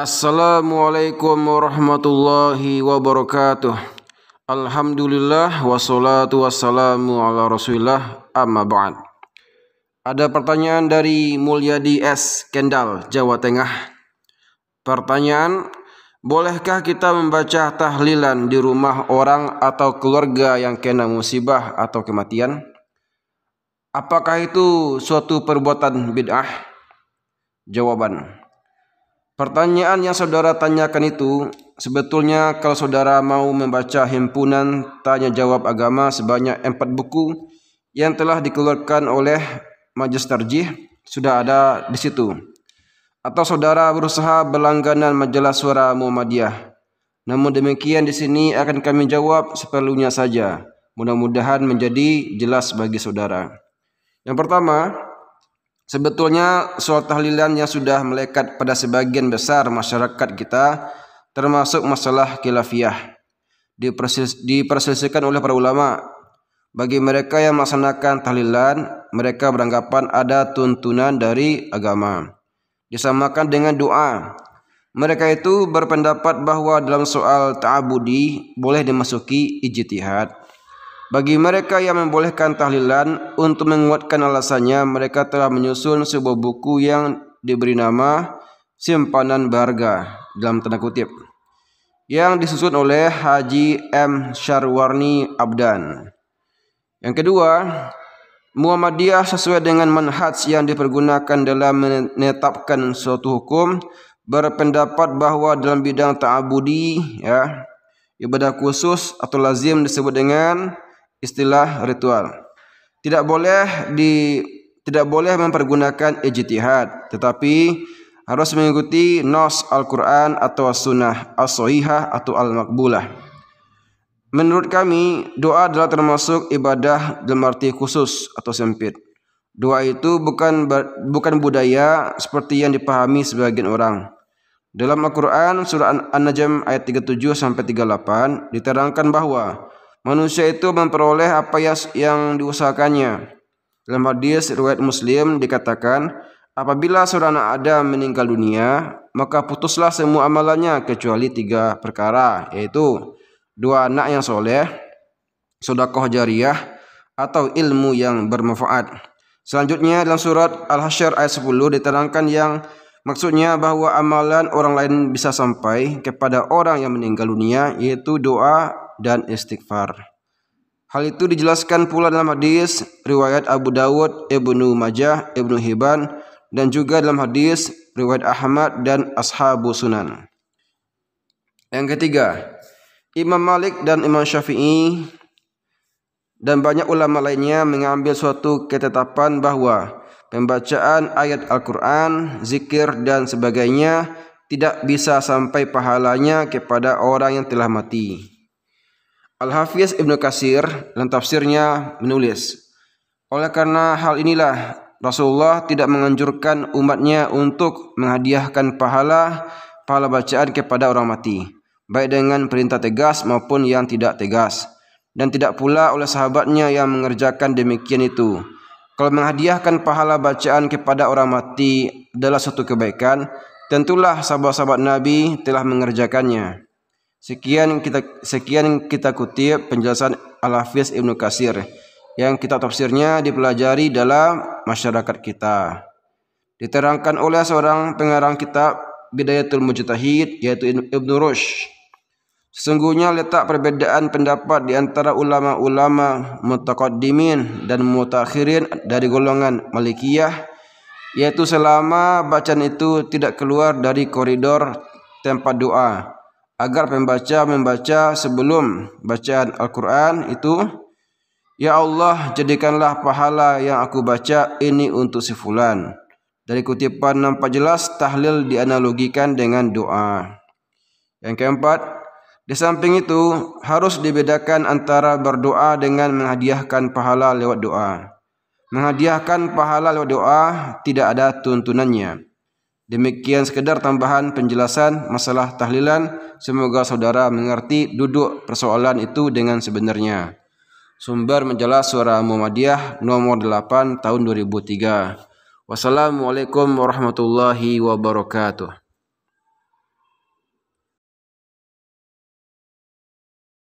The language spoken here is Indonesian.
Assalamualaikum warahmatullahi wabarakatuh Alhamdulillah wassalatu wassalamu ala rasulillah amma ba'd Ada pertanyaan dari Mulyadi S. Kendal, Jawa Tengah Pertanyaan Bolehkah kita membaca tahlilan di rumah orang atau keluarga yang kena musibah atau kematian? Apakah itu suatu perbuatan bid'ah? Jawaban Pertanyaan yang saudara tanyakan itu sebetulnya kalau saudara mau membaca himpunan tanya jawab agama sebanyak empat buku yang telah dikeluarkan oleh Majelis Tarjih sudah ada di situ. Atau saudara berusaha berlangganan majalah suara Muhammadiyah. Namun demikian di sini akan kami jawab seperlunya saja. Mudah-mudahan menjadi jelas bagi saudara. Yang pertama, Sebetulnya sholat yang sudah melekat pada sebagian besar masyarakat kita termasuk masalah khilafiyah. diperselisihkan oleh para ulama. Bagi mereka yang melaksanakan tahlilan, mereka beranggapan ada tuntunan dari agama. Disamakan dengan doa. Mereka itu berpendapat bahwa dalam soal ta'abudi boleh dimasuki ijtihad. Bagi mereka yang membolehkan tahlilan untuk menguatkan alasannya, mereka telah menyusun sebuah buku yang diberi nama Simpanan Barga dalam tanda kutip yang disusun oleh Haji M. Syarwarni Abdan. Yang kedua, Muhammadiyah sesuai dengan manhaj yang dipergunakan dalam menetapkan suatu hukum berpendapat bahwa dalam bidang ta'abudi ya ibadah khusus atau lazim disebut dengan istilah ritual. Tidak boleh di tidak boleh mempergunakan ijtihad, tetapi harus mengikuti nos Al-Qur'an atau sunnah as atau al-maqbulah. Menurut kami, doa adalah termasuk ibadah dalam arti khusus atau sempit. Doa itu bukan bukan budaya seperti yang dipahami sebagian orang. Dalam Al-Qur'an surah An-Najm ayat 37 sampai 38 diterangkan bahwa Manusia itu memperoleh apa yang diusahakannya. Dalam hadis riwayat Muslim dikatakan, apabila saudara Adam meninggal dunia, maka putuslah semua amalannya kecuali tiga perkara, yaitu dua anak yang soleh, sodakoh jariah, atau ilmu yang bermanfaat. Selanjutnya dalam surat Al-Hasyr ayat 10 diterangkan yang Maksudnya bahwa amalan orang lain bisa sampai kepada orang yang meninggal dunia yaitu doa dan istighfar. Hal itu dijelaskan pula dalam hadis riwayat Abu Dawud, Ibnu Majah, Ibnu Hibban dan juga dalam hadis riwayat Ahmad dan Ashabu Sunan. Yang ketiga, Imam Malik dan Imam Syafi'i dan banyak ulama lainnya mengambil suatu ketetapan bahwa pembacaan ayat Al-Quran, zikir dan sebagainya tidak bisa sampai pahalanya kepada orang yang telah mati. Al-Hafiz Ibnu Kasir dalam tafsirnya menulis, oleh karena hal inilah Rasulullah tidak menganjurkan umatnya untuk menghadiahkan pahala pahala bacaan kepada orang mati, baik dengan perintah tegas maupun yang tidak tegas, dan tidak pula oleh sahabatnya yang mengerjakan demikian itu. Kalau menghadiahkan pahala bacaan kepada orang mati adalah suatu kebaikan, tentulah sahabat-sahabat Nabi telah mengerjakannya. Sekian kita sekian kita kutip penjelasan Al-Hafiz Ibnu Kasir yang kita tafsirnya dipelajari dalam masyarakat kita. Diterangkan oleh seorang pengarang kitab Bidayatul Mujtahid yaitu Ibnu Rush. Sesungguhnya letak perbedaan pendapat di antara ulama-ulama mutaqaddimin dan mutakhirin dari golongan Malikiyah yaitu selama bacaan itu tidak keluar dari koridor tempat doa agar pembaca membaca sebelum bacaan Al-Quran itu Ya Allah jadikanlah pahala yang aku baca ini untuk si fulan dari kutipan nampak jelas tahlil dianalogikan dengan doa yang keempat di samping itu harus dibedakan antara berdoa dengan menghadiahkan pahala lewat doa menghadiahkan pahala lewat doa tidak ada tuntunannya demikian sekedar tambahan penjelasan masalah tahlilan Semoga saudara mengerti duduk persoalan itu dengan sebenarnya. Sumber menjelas Suara Muhammadiyah nomor 8 tahun 2003. Wassalamualaikum warahmatullahi wabarakatuh.